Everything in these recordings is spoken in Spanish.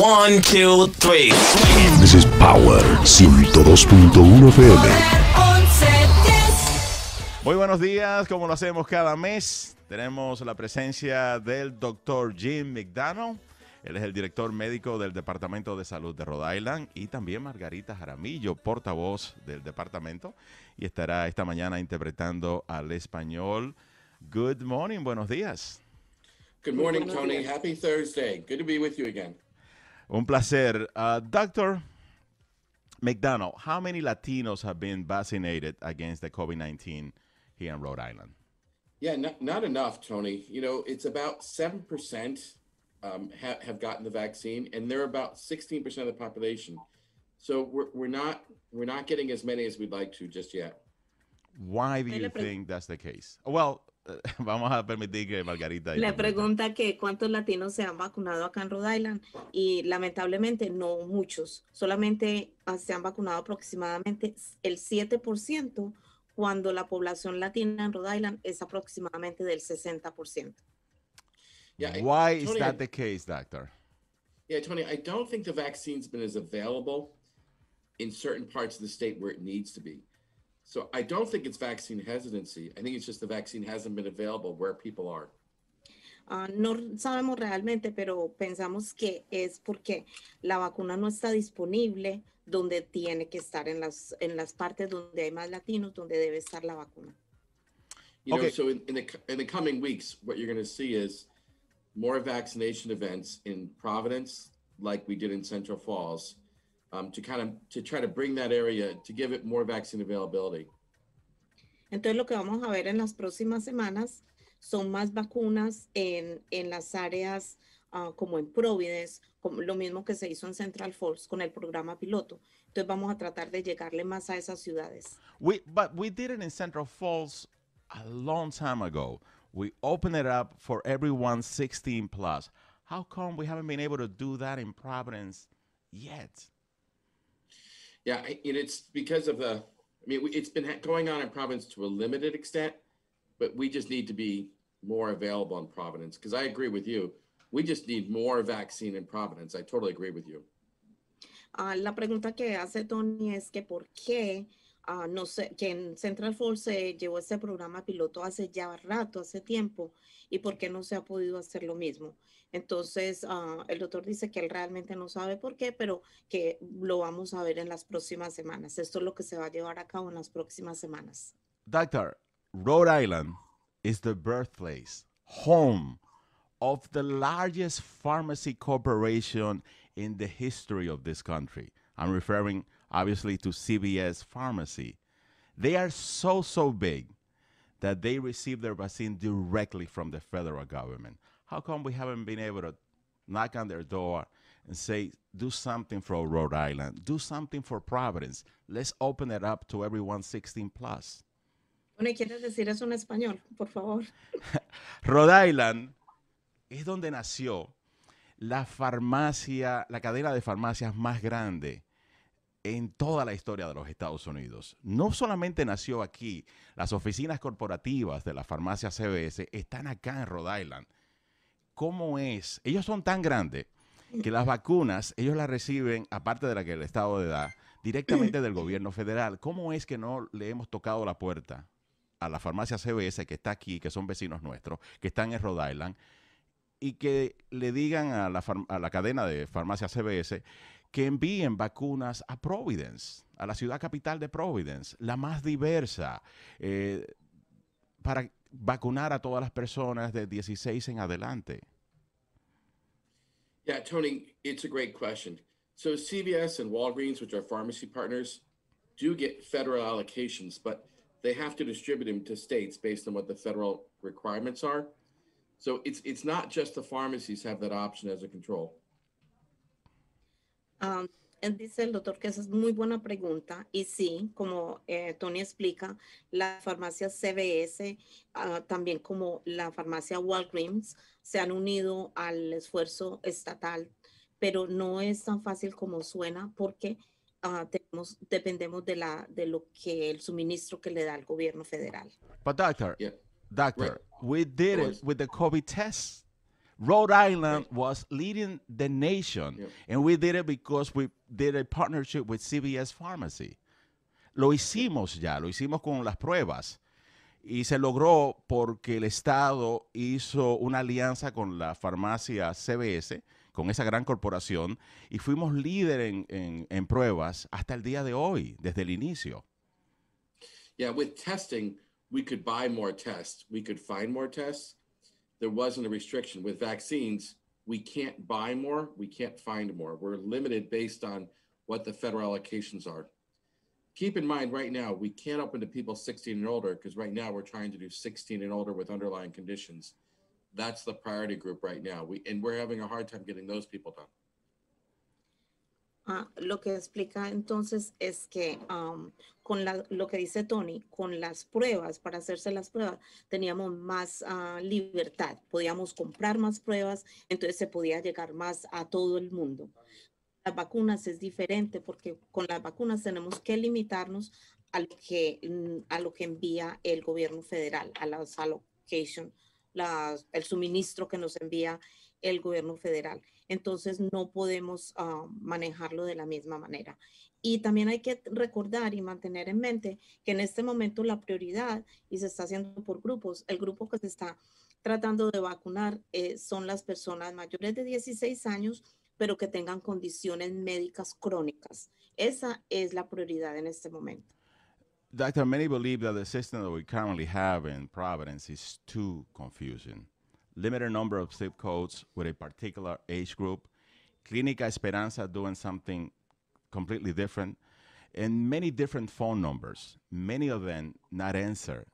1, two, 3 This is Power 102.1 FM. Muy buenos días, como lo hacemos cada mes, tenemos la presencia del doctor Jim McDonald. Él es el director médico del Departamento de Salud de Rhode Island y también Margarita Jaramillo, portavoz del departamento, y estará esta mañana interpretando al español. Good morning, buenos días. Good morning, Tony. Happy Thursday. Good to be with you again. Un placer. Uh, Dr. McDonald, how many Latinos have been vaccinated against the COVID 19 here in Rhode Island? Yeah, not, not, enough, Tony. You know, it's about 7% um, ha- have gotten the vaccine, and they're about 16% of the population. So we're, we're, not, we're not getting as many as we'd like to just yet. Why do you think that's the case? Well, vamos a permitir que Margarita... Le pregunta que cuántos latinos se han vacunado acá en Rhode Island y lamentablemente no muchos, solamente ah, se han vacunado aproximadamente el 7% cuando la población latina en Rhode Island es aproximadamente del 60%. Yeah, Why is that the case, doctor? Yeah, Tony, I don't think the vaccine's been as available in certain parts of the state where it needs to be. So I don't think it's vaccine hesitancy. I think it's just the vaccine hasn't been available where people are. Uh, no sabemos realmente, pero pensamos que es porque la vacuna no está disponible donde tiene que estar, en las, en las partes donde hay más latinos, donde debe estar la vacuna. You know, Okay. so in, in the, in the coming weeks, what you're gonna see is more vaccination events in Providence, like we did in Central Falls, um, to kind of to try to bring that area to give it more vaccine availability. Entonces lo que vamos a ver en las próximas semanas son más vacunas en, en las áreas uh, como en Providence, como lo mismo que se hizo en Central Falls con el programa piloto. Entonces vamos a tratar de llegarle más a esas ciudades. We, but we did it in Central Falls a long time ago. We opened it up for everyone 16 plus. How come we haven't been able to do that in Providence yet? Yeah, and it's because of the, I mean, it's been going on in Providence to a limited extent, but we just need to be more available in Providence, because I agree with you. We just need more vaccine in Providence. I totally agree with you. Ah, la pregunta que hace Tony es que por qué Ah, no sé, que en Central Force se llevó ese programa piloto hace ya rato, hace tiempo, y por qué no se ha podido hacer lo mismo. Entonces, ah, el doctor dice que él realmente no sabe por qué, pero que lo vamos a ver en las próximas semanas. Esto es lo que se va a llevar a cabo en las próximas semanas. Doctor, Rhode Island is the birthplace, home of the largest pharmacy corporation in the history of this country. I'm referring obviously to CVS Pharmacy. They are so, so big that they receive their vaccine directly from the federal government. How come we haven't been able to knock on their door and say, do something for Rhode Island, do something for Providence? Let's open it up to everyone 16 plus. Rhode Island is donde nació la farmacia, la cadena de farmacias más grande en toda la historia de los Estados Unidos. No solamente nació aquí, las oficinas corporativas de la farmacia CBS están acá en Rhode Island. ¿Cómo es? Ellos son tan grandes que las vacunas, ellos las reciben, aparte de la que el Estado le da, directamente del gobierno federal. ¿Cómo es que no le hemos tocado la puerta a la farmacia CBS que está aquí, que son vecinos nuestros, que están en Rhode Island, y que le digan a la, a la cadena de farmacia CBS, que envíen vacunas a Providence, a la ciudad capital de Providence, la más diversa, eh, para vacunar a todas las personas de 16 en adelante. Yeah, Tony, it's a great question. So CVS and Walgreens, which are pharmacy partners, do get federal allocations, but they have to distribute them to states based on what the federal requirements are. So it's it's not just the pharmacies have that option as a control. Um, dice el doctor que esa es muy buena pregunta y sí, como eh, Tony explica, la farmacia CBS, ah, también como la farmacia Walgreens, se han unido al esfuerzo estatal, pero no es tan fácil como suena porque ah, tenemos, dependemos de, la, de lo que el suministro que le da el gobierno federal. doctor, doctor, we did with the COVID test. Rhode Island was leading the nation, and we did it because we did a partnership with CVS Pharmacy. Lo hicimos ya, lo hicimos con las pruebas. Y se logró porque el Estado hizo una alianza con la farmacia CVS, con esa gran corporación, y fuimos líder en pruebas hasta el día de hoy, desde el inicio. Yeah, with testing, we could buy more tests, we could find more tests. there wasn't a restriction. With vaccines, we can't buy more, we can't find more. We're limited based on what the federal allocations are. Keep in mind right now, we can't open to people 16 and older because right now we're trying to do 16 and older with underlying conditions. That's the priority group right now. We, and we're having a hard time getting those people done. Ah, lo que explica entonces es que con lo que dice Tony, con las pruebas, para hacerse las pruebas, teníamos más ah, libertad, podíamos comprar más pruebas, entonces se podía llegar más a todo el mundo. Las vacunas es diferente porque con las vacunas tenemos que limitarnos a lo que, mm, a lo que envía el gobierno federal, a las allocation, el suministro que nos envía el gobierno federal. Entonces no podemos ah, manejarlo de la misma manera. Y también hay que recordar y mantener en mente que en este momento la prioridad, y se está haciendo por grupos, el grupo que se está tratando de vacunar eh, son las personas mayores de 16 años, pero que tengan condiciones médicas crónicas. Esa es la prioridad en este momento. Doctor, many believe that the system that we currently have in Providence is too confusing. limited number of zip codes with a particular age group, Clinica Esperanza doing something completely different, and many different phone numbers, many of them not answered.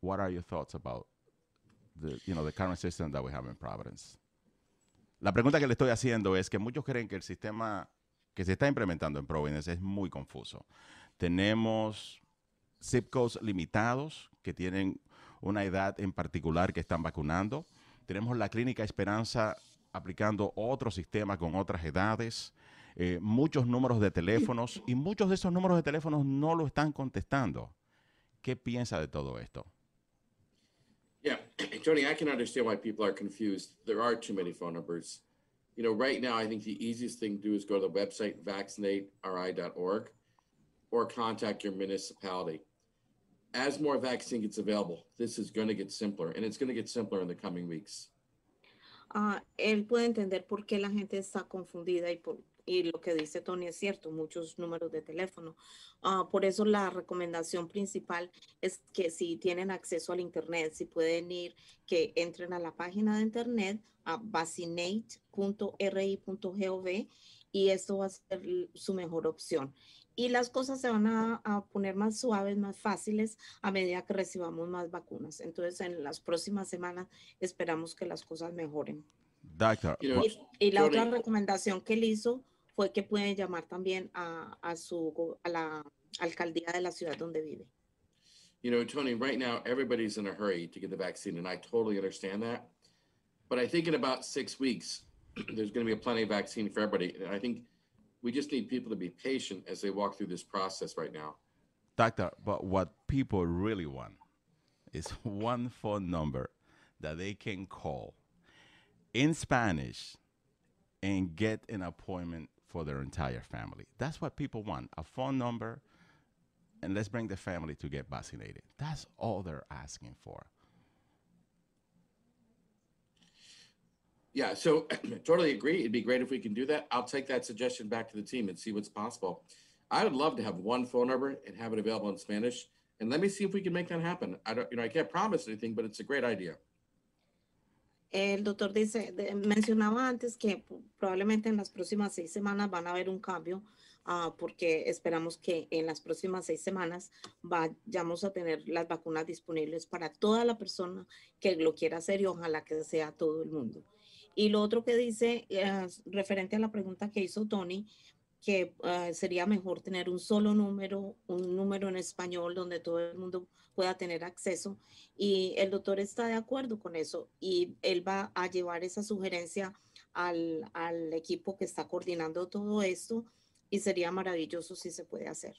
What are your thoughts about the, you know, the current system that we have in Providence? La pregunta que le estoy haciendo es que muchos creen que el sistema que se está implementando en Providence es muy confuso. Tenemos zip codes limitados que tienen una edad en particular que están vacunando. Tenemos la Clínica Esperanza aplicando otro sistema con otras edades, eh, muchos números de teléfonos y muchos de esos números de teléfonos no lo están contestando. ¿Qué piensa de todo esto? Yeah, Tony, I can understand why people are confused. There are too many phone numbers. You know, right now, I think the easiest thing to do is go to the website vaccinateRI.org or contact your municipality as more vaccine gets available, this is going to get simpler and it's going to get simpler in the coming weeks. Ah, él puede entender por qué la gente está confundida y, por, y lo que dice Tony es cierto, muchos números de teléfono. Ah, por eso la recomendación principal es que si tienen acceso al Internet, si pueden ir, que entren a la página de Internet, a vaccinate.ri.gov y esto va a ser su mejor opción y las cosas se van a, a, poner más suaves, más fáciles a medida que recibamos más vacunas. Entonces, en las próximas semanas esperamos que las cosas mejoren. Doctor, y, la otra recomendación que él hizo fue que pueden llamar también a, a, su, a la alcaldía de la ciudad donde vive. You know, Tony, right now everybody's in a hurry to get the vaccine, and I totally understand that. But I think in about six weeks, there's going to be plenty of vaccine for everybody. And I think We just need people to be patient as they walk through this process right now. Doctor, but what people really want is one phone number that they can call in Spanish and get an appointment for their entire family. That's what people want a phone number, and let's bring the family to get vaccinated. That's all they're asking for. Yeah, so totally agree. It'd be great if we can do that. I'll take that suggestion back to the team and see what's possible. I would love to have one phone number and have it available in Spanish. And let me see if we can make that happen. I don't, you know, I can't promise anything, but it's a great idea. El doctor dice, mencionaba antes que probablemente en las próximas seis semanas van a haber un cambio, ah, porque esperamos que en las próximas seis semanas vayamos a tener las vacunas disponibles para toda la persona que lo quiera hacer y ojalá que sea todo el mundo. Y lo otro que dice, eh, referente a la pregunta que hizo Tony, que ah, sería mejor tener un solo número, un número en español donde todo el mundo pueda tener acceso. Y el doctor está de acuerdo con eso y él va a llevar esa sugerencia al, al equipo que está coordinando todo esto y sería maravilloso si se puede hacer.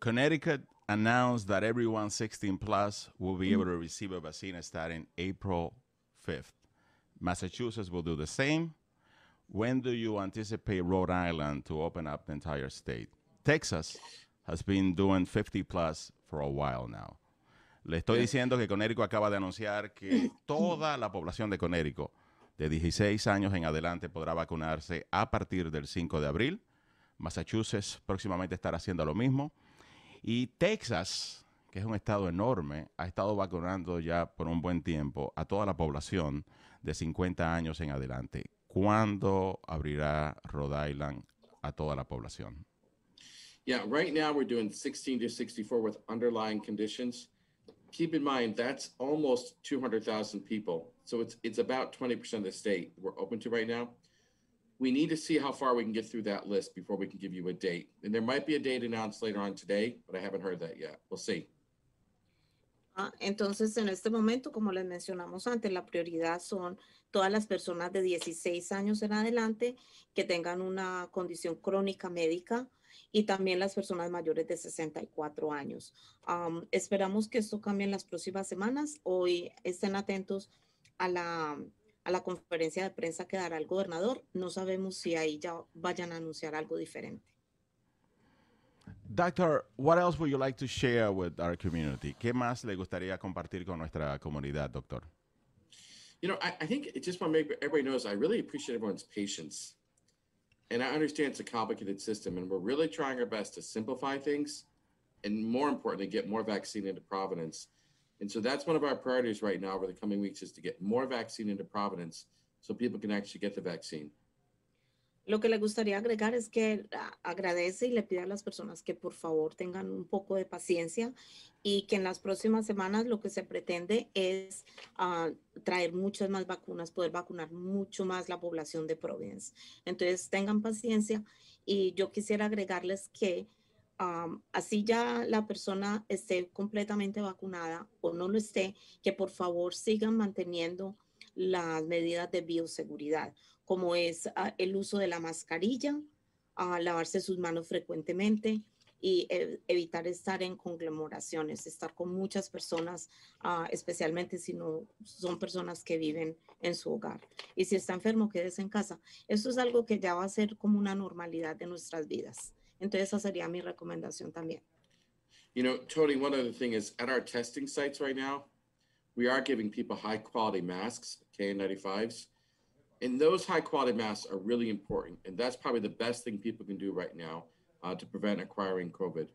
Connecticut announced that everyone 16 plus will be able to receive a vaccine starting April 5th. Massachusetts will do the same. When do you anticipate Rhode Island to open up the entire state? Texas has been doing 50 plus for a while now. Le estoy diciendo que Conérico acaba de anunciar que toda la población de Conérico de 16 años en adelante podrá vacunarse a partir del 5 de abril. Massachusetts próximamente estará haciendo lo mismo. Y Texas, que es un estado enorme, ha estado vacunando ya por un buen tiempo a toda la población de 50 años en adelante. ¿Cuándo abrirá Rhode Island a toda la población? Yeah, right now we're doing 16 to 64 with underlying conditions. Keep in mind that's almost 200,000 people. So it's it's about 20% of the state we're open to right now. We need to see how far we can get through that list before we can give you a date. And there might be a date announced later on today, but I haven't heard that yet. We'll see. Entonces, en este momento, como les mencionamos antes, la prioridad son todas las personas de 16 años en adelante que tengan una condición crónica médica y también las personas mayores de 64 años. esperamos que esto cambie en las próximas semanas. Hoy estén atentos a la, a la conferencia de prensa que dará el gobernador. No sabemos si ahí ya vayan a anunciar algo diferente. Doctor, what else would you like to share with our community? ¿Qué más le gustaría compartir con nuestra comunidad, doctor? You know, I, I think it just want to make everybody knows I really appreciate everyone's patience. And I understand it's a complicated system, and we're really trying our best to simplify things and, more importantly, get more vaccine into Providence. And so that's one of our priorities right now over the coming weeks is to get more vaccine into Providence so people can actually get the vaccine. Lo que le gustaría agregar es que agradece y le pide a las personas que por favor tengan un poco de paciencia y que en las próximas semanas lo que se pretende es ah, traer muchas más vacunas, poder vacunar mucho más la población de Providence. Entonces tengan paciencia y yo quisiera agregarles que ah, así ya la persona esté completamente vacunada o no lo esté, que por favor sigan manteniendo las medidas de bioseguridad como es ah, el uso de la mascarilla, lavarse sus manos frecuentemente y e, evitar estar en conglomeraciones, estar con muchas personas, ah, especialmente si no son personas que viven en su hogar. Y si está enfermo, quédese en casa. Eso es algo que ya va a ser como una normalidad de nuestras vidas. Entonces esa sería mi recomendación también. You know, Tony, one other thing is at our testing sites right now, we are giving people high quality masks, k 95 s And those high quality masks are really important. And that's probably the best thing people can do right now uh, to prevent acquiring COVID.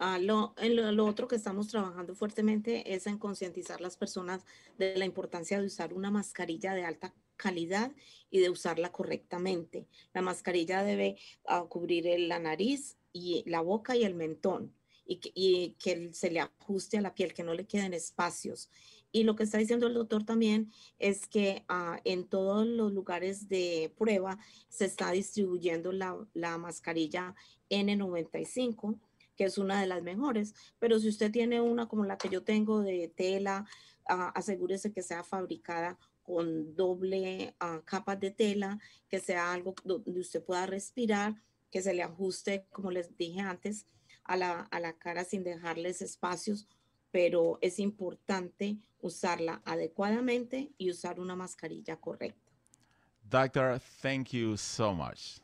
Ah, lo, otro que estamos trabajando fuertemente es en concientizar las personas de la importancia de usar una mascarilla de alta calidad y de usarla correctamente. La mascarilla debe ah, cubrir la nariz y la boca y el mentón y que, se le ajuste a la piel, que no le queden espacios. Y lo que está diciendo el doctor también es que ah, en todos los lugares de prueba se está distribuyendo la, mascarilla N95, que es una de las mejores, pero si usted tiene una como la que yo tengo de tela, ah, asegúrese que sea fabricada con doble ah, capa de tela, que sea algo donde usted pueda respirar, que se le ajuste, como les dije antes, a la, a la cara sin dejarles espacios, pero es importante usarla adecuadamente y usar una mascarilla correcta. Doctor, thank you so much.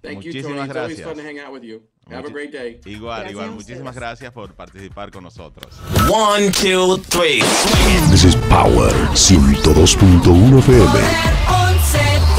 Thank Muchísimas you, gracias. It's fun to hang out with you. Have a great day. Igual, igual. Muchísimas gracias por participar con nosotros. One, two, three. This is Power 102.1 FM.